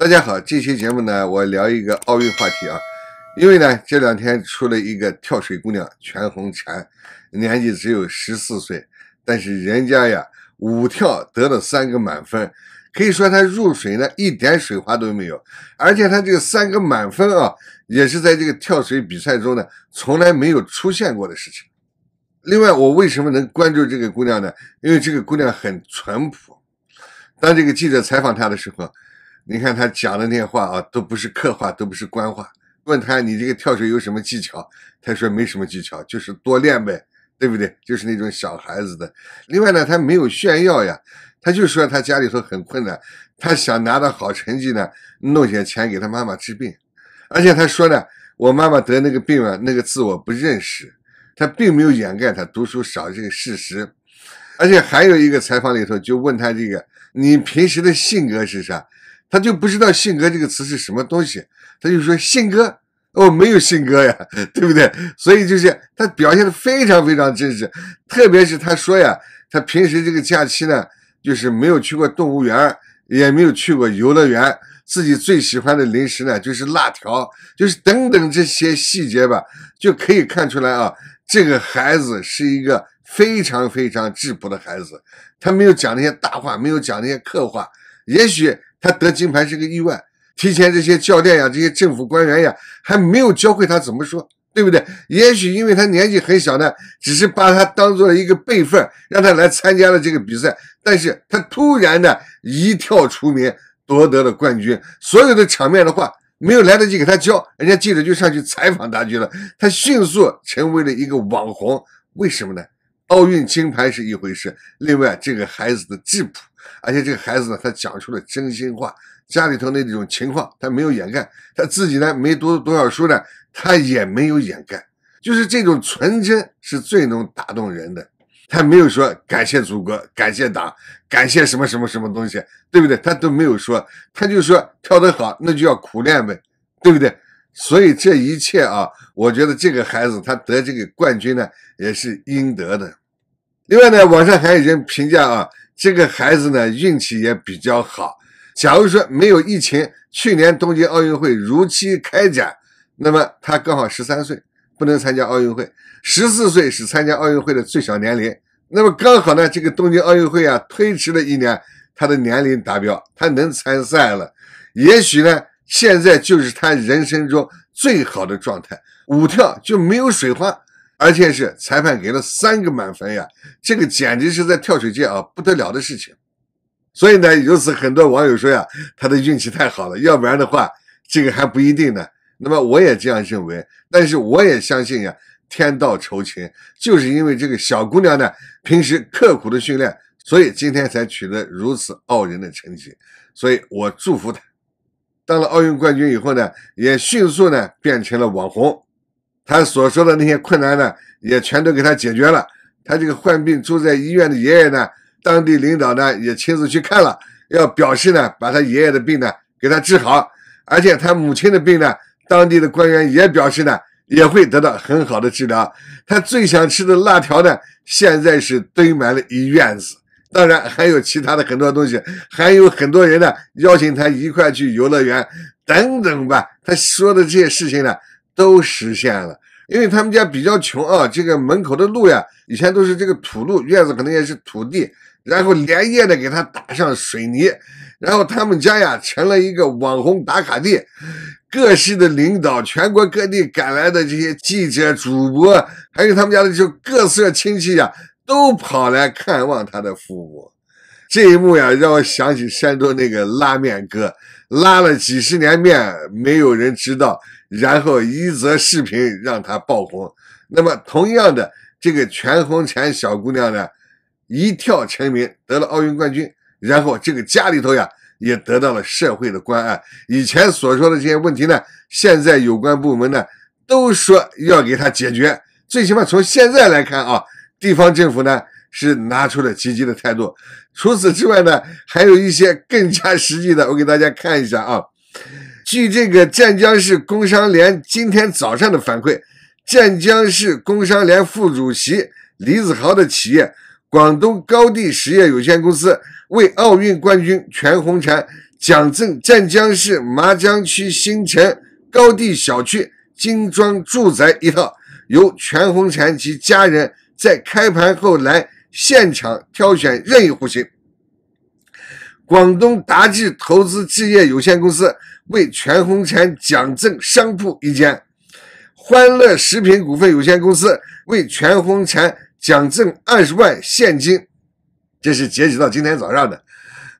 大家好，这期节目呢，我聊一个奥运话题啊。因为呢，这两天出了一个跳水姑娘全红婵，年纪只有十四岁，但是人家呀，五跳得了三个满分，可以说她入水呢一点水花都没有，而且她这个三个满分啊，也是在这个跳水比赛中呢从来没有出现过的事情。另外，我为什么能关注这个姑娘呢？因为这个姑娘很淳朴，当这个记者采访她的时候。你看他讲的那些话啊，都不是客话，都不是官话。问他你这个跳水有什么技巧？他说没什么技巧，就是多练呗，对不对？就是那种小孩子的。另外呢，他没有炫耀呀，他就说他家里头很困难，他想拿到好成绩呢，弄些钱给他妈妈治病。而且他说呢，我妈妈得那个病啊，那个字我不认识，他并没有掩盖他读书少这个事实。而且还有一个采访里头就问他这个，你平时的性格是啥？他就不知道“信鸽”这个词是什么东西，他就说“信鸽”，哦，没有信鸽呀，对不对？所以就是他表现的非常非常真实，特别是他说呀，他平时这个假期呢，就是没有去过动物园，也没有去过游乐园，自己最喜欢的零食呢就是辣条，就是等等这些细节吧，就可以看出来啊，这个孩子是一个非常非常质朴的孩子，他没有讲那些大话，没有讲那些客话，也许。他得金牌是个意外，提前这些教练呀、这些政府官员呀，还没有教会他怎么说，对不对？也许因为他年纪很小呢，只是把他当做了一个备份，让他来参加了这个比赛。但是他突然呢一跳出名，夺得了冠军，所有的场面的话，没有来得及给他教，人家记者就上去采访他去了。他迅速成为了一个网红，为什么呢？奥运金牌是一回事，另外这个孩子的质朴。而且这个孩子呢，他讲出了真心话，家里头那种情况他没有掩盖，他自己呢没读多少书呢，他也没有掩盖，就是这种纯真是最能打动人的。他没有说感谢祖国、感谢党、感谢什么什么什么东西，对不对？他都没有说，他就说跳得好，那就要苦练呗，对不对？所以这一切啊，我觉得这个孩子他得这个冠军呢，也是应得的。另外呢，网上还有人评价啊。这个孩子呢，运气也比较好。假如说没有疫情，去年东京奥运会如期开展，那么他刚好十三岁，不能参加奥运会。十四岁是参加奥运会的最小年龄，那么刚好呢，这个东京奥运会啊推迟了一年，他的年龄达标，他能参赛了。也许呢，现在就是他人生中最好的状态。舞跳就没有水花。而且是裁判给了三个满分呀！这个简直是在跳水界啊不得了的事情。所以呢，由此很多网友说呀，他的运气太好了，要不然的话，这个还不一定呢。那么我也这样认为，但是我也相信呀，天道酬勤，就是因为这个小姑娘呢，平时刻苦的训练，所以今天才取得如此傲人的成绩。所以我祝福她，当了奥运冠军以后呢，也迅速呢变成了网红。他所说的那些困难呢，也全都给他解决了。他这个患病住在医院的爷爷呢，当地领导呢也亲自去看了，要表示呢把他爷爷的病呢给他治好。而且他母亲的病呢，当地的官员也表示呢也会得到很好的治疗。他最想吃的辣条呢，现在是堆满了一院子。当然还有其他的很多东西，还有很多人呢邀请他一块去游乐园等等吧。他说的这些事情呢，都实现了。因为他们家比较穷啊，这个门口的路呀，以前都是这个土路，院子可能也是土地，然后连夜的给他打上水泥，然后他们家呀成了一个网红打卡地，各市的领导、全国各地赶来的这些记者、主播，还有他们家的就各色亲戚呀，都跑来看望他的父母，这一幕呀让我想起山东那个拉面哥。拉了几十年面，没有人知道，然后一则视频让他爆红。那么同样的，这个全红婵小姑娘呢，一跳成名，得了奥运冠军，然后这个家里头呀，也得到了社会的关爱。以前所说的这些问题呢，现在有关部门呢，都说要给她解决。最起码从现在来看啊，地方政府呢。是拿出了积极的态度。除此之外呢，还有一些更加实际的，我给大家看一下啊。据这个湛江市工商联今天早上的反馈，湛江市工商联副主席李子豪的企业——广东高地实业有限公司，为奥运冠军全红婵奖赠湛江市麻江区新城高地小区精装住宅一套，由全红婵及家人在开盘后来。现场挑选任意户型。广东达志投资置业有限公司为全红婵奖赠商铺一间，欢乐食品股份有限公司为全红婵奖赠二十万现金。这是截止到今天早上的，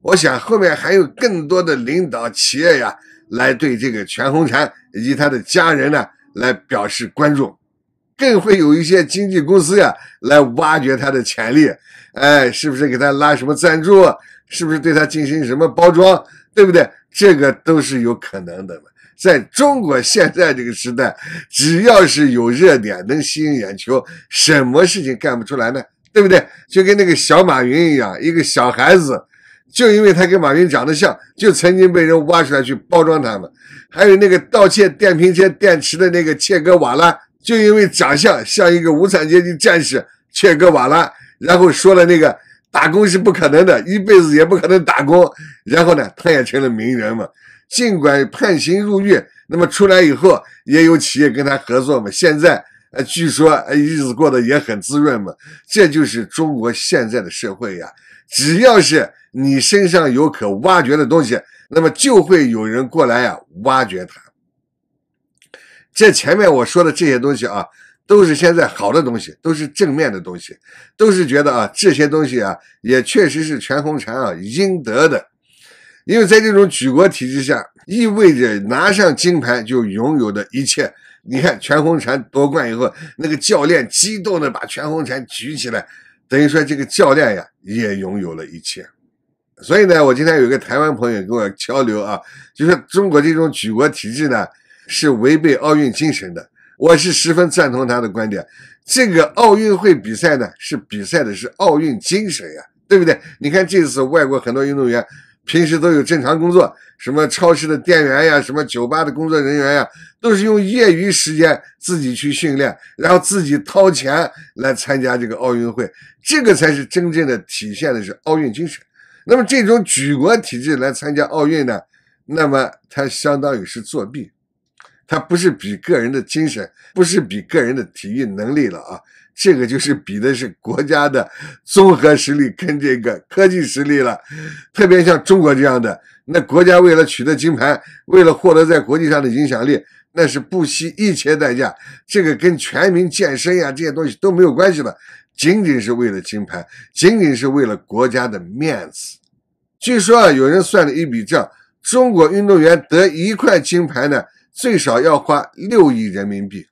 我想后面还有更多的领导、企业呀，来对这个全红婵以及他的家人呢，来表示关注。更会有一些经纪公司呀，来挖掘他的潜力，哎，是不是给他拉什么赞助？是不是对他进行什么包装？对不对？这个都是有可能的嘛。在中国现在这个时代，只要是有热点能吸引眼球，什么事情干不出来呢？对不对？就跟那个小马云一样，一个小孩子，就因为他跟马云长得像，就曾经被人挖出来去包装他们。还有那个盗窃电瓶车电池的那个切割瓦拉。就因为长相像一个无产阶级战士切格瓦拉，然后说了那个打工是不可能的，一辈子也不可能打工。然后呢，他也成了名人嘛。尽管判刑入狱，那么出来以后也有企业跟他合作嘛。现在呃，据说呃日子过得也很滋润嘛。这就是中国现在的社会呀。只要是你身上有可挖掘的东西，那么就会有人过来呀挖掘他。这前面我说的这些东西啊，都是现在好的东西，都是正面的东西，都是觉得啊，这些东西啊，也确实是全红婵啊应得的，因为在这种举国体制下，意味着拿上金牌就拥有的一切。你看全红婵夺冠以后，那个教练激动的把全红婵举起来，等于说这个教练呀也拥有了一切。所以呢，我今天有个台湾朋友跟我交流啊，就是中国这种举国体制呢。是违背奥运精神的，我是十分赞同他的观点。这个奥运会比赛呢，是比赛的是奥运精神呀，对不对？你看这次外国很多运动员，平时都有正常工作，什么超市的店员呀，什么酒吧的工作人员呀，都是用业余时间自己去训练，然后自己掏钱来参加这个奥运会，这个才是真正的体现的是奥运精神。那么这种举国体制来参加奥运呢，那么它相当于是作弊。它不是比个人的精神，不是比个人的体育能力了啊！这个就是比的是国家的综合实力跟这个科技实力了。特别像中国这样的，那国家为了取得金牌，为了获得在国际上的影响力，那是不惜一切代价。这个跟全民健身呀这些东西都没有关系了，仅仅是为了金牌，仅仅是为了国家的面子。据说啊，有人算了一笔账，中国运动员得一块金牌呢。最少要花六亿人民币，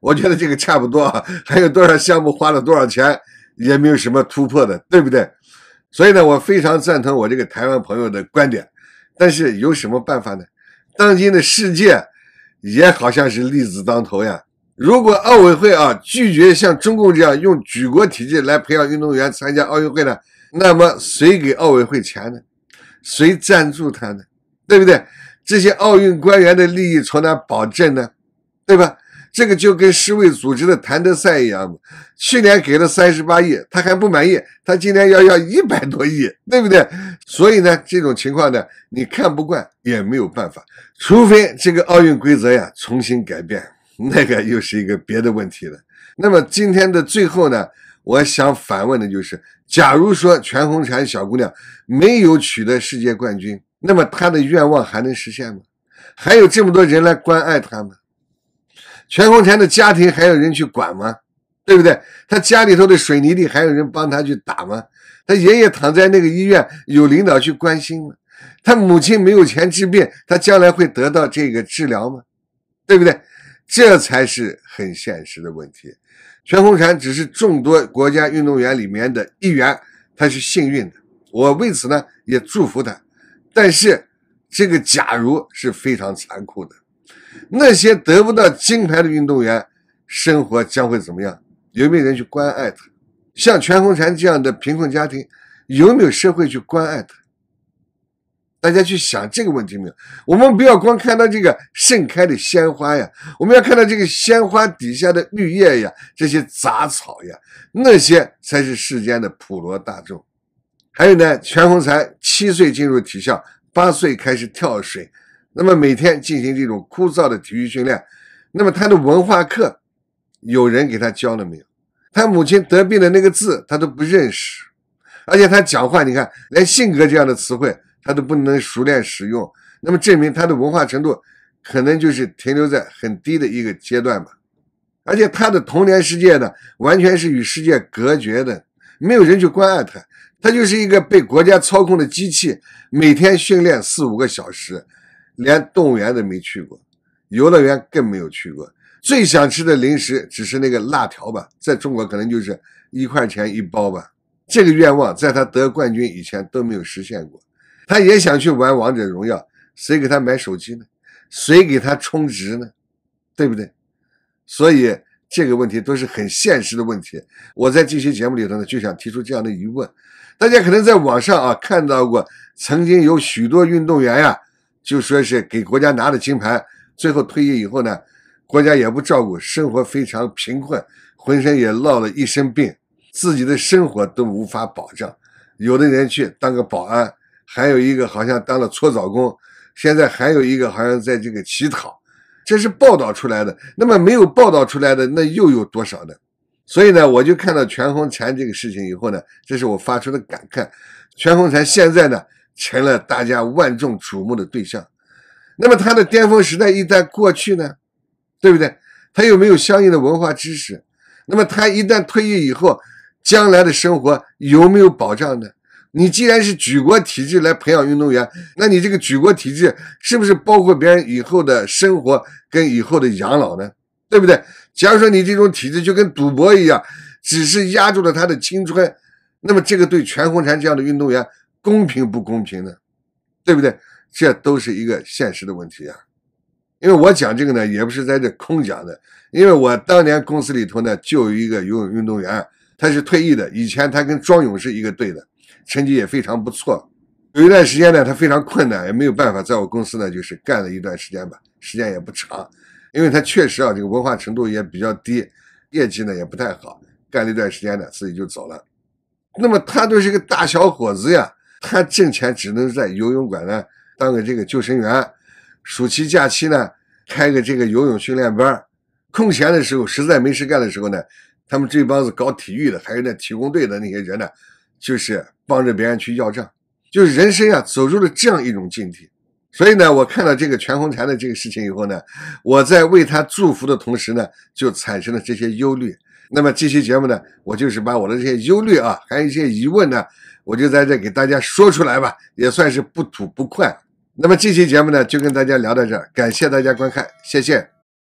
我觉得这个差不多。啊，还有多少项目花了多少钱，也没有什么突破的，对不对？所以呢，我非常赞同我这个台湾朋友的观点。但是有什么办法呢？当今的世界也好像是利字当头呀。如果奥委会啊拒绝像中共这样用举国体制来培养运动员参加奥运会呢，那么谁给奥委会钱呢？谁赞助他呢？对不对？这些奥运官员的利益从哪保证呢？对吧？这个就跟世卫组织的谭德赛一样，去年给了三十八亿，他还不满意，他今年要要一百多亿，对不对？所以呢，这种情况呢，你看不惯也没有办法，除非这个奥运规则呀重新改变，那个又是一个别的问题了。那么今天的最后呢，我想反问的就是：假如说全红婵小姑娘没有取得世界冠军？那么他的愿望还能实现吗？还有这么多人来关爱他吗？全红婵的家庭还有人去管吗？对不对？他家里头的水泥地还有人帮他去打吗？他爷爷躺在那个医院，有领导去关心吗？他母亲没有钱治病，他将来会得到这个治疗吗？对不对？这才是很现实的问题。全红婵只是众多国家运动员里面的一员，他是幸运的，我为此呢也祝福他。但是，这个假如是非常残酷的。那些得不到金牌的运动员，生活将会怎么样？有没有人去关爱他？像全红婵这样的贫困家庭，有没有社会去关爱他？大家去想这个问题没有？我们不要光看到这个盛开的鲜花呀，我们要看到这个鲜花底下的绿叶呀，这些杂草呀，那些才是世间的普罗大众。还有呢，全红婵七岁进入体校，八岁开始跳水，那么每天进行这种枯燥的体育训练，那么他的文化课有人给他教了没有？他母亲得病的那个字他都不认识，而且他讲话，你看连性格这样的词汇他都不能熟练使用，那么证明他的文化程度可能就是停留在很低的一个阶段吧。而且他的童年世界呢，完全是与世界隔绝的，没有人去关爱他。他就是一个被国家操控的机器，每天训练四五个小时，连动物园都没去过，游乐园更没有去过。最想吃的零食只是那个辣条吧，在中国可能就是一块钱一包吧。这个愿望在他得冠军以前都没有实现过。他也想去玩王者荣耀，谁给他买手机呢？谁给他充值呢？对不对？所以。这个问题都是很现实的问题。我在这期节目里头呢，就想提出这样的疑问：大家可能在网上啊看到过，曾经有许多运动员呀，就说是给国家拿了金牌，最后退役以后呢，国家也不照顾，生活非常贫困，浑身也落了一身病，自己的生活都无法保障。有的人去当个保安，还有一个好像当了搓澡工，现在还有一个好像在这个乞讨。这是报道出来的，那么没有报道出来的那又有多少呢？所以呢，我就看到全红婵这个事情以后呢，这是我发出的感慨。全红婵现在呢成了大家万众瞩目的对象，那么她的巅峰时代一旦过去呢，对不对？她有没有相应的文化知识？那么她一旦退役以后，将来的生活有没有保障呢？你既然是举国体制来培养运动员，那你这个举国体制是不是包括别人以后的生活跟以后的养老呢？对不对？假如说你这种体制就跟赌博一样，只是压住了他的青春，那么这个对全红婵这样的运动员公平不公平呢？对不对？这都是一个现实的问题呀。因为我讲这个呢，也不是在这空讲的，因为我当年公司里头呢就有一个游泳运动员，他是退役的，以前他跟庄勇是一个队的。成绩也非常不错，有一段时间呢，他非常困难，也没有办法，在我公司呢，就是干了一段时间吧，时间也不长，因为他确实啊，这个文化程度也比较低，业绩呢也不太好，干了一段时间呢，自己就走了。那么他都是个大小伙子呀，他挣钱只能在游泳馆呢当个这个救生员，暑期假期呢开个这个游泳训练班，空闲的时候实在没事干的时候呢，他们这帮子搞体育的，还有那体工队的那些人呢。就是帮着别人去要账，就是人生啊走入了这样一种境地。所以呢，我看到这个全红婵的这个事情以后呢，我在为他祝福的同时呢，就产生了这些忧虑。那么这期节目呢，我就是把我的这些忧虑啊，还有一些疑问呢，我就在这给大家说出来吧，也算是不吐不快。那么这期节目呢，就跟大家聊到这儿，感谢大家观看，谢谢。